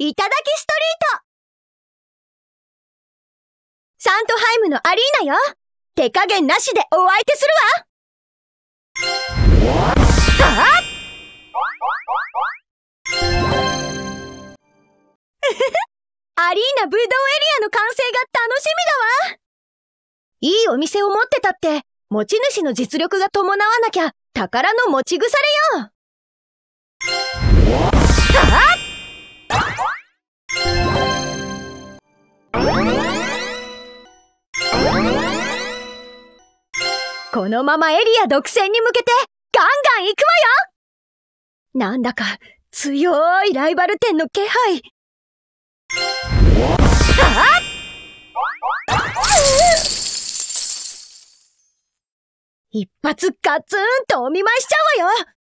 いただきストリートサントハイムのアリーナよ手加減なしでお相手するわあっ アリーナ武道エリアの完成が楽しみだわいいお店を持ってたって持ち主の実力が伴わなきゃ宝の持ち腐れよこのままエリア独占に向けて、ガンガン行くわよなんだか、強いライバル店の気配。あ一発ガツンとお見舞いしちゃうわよ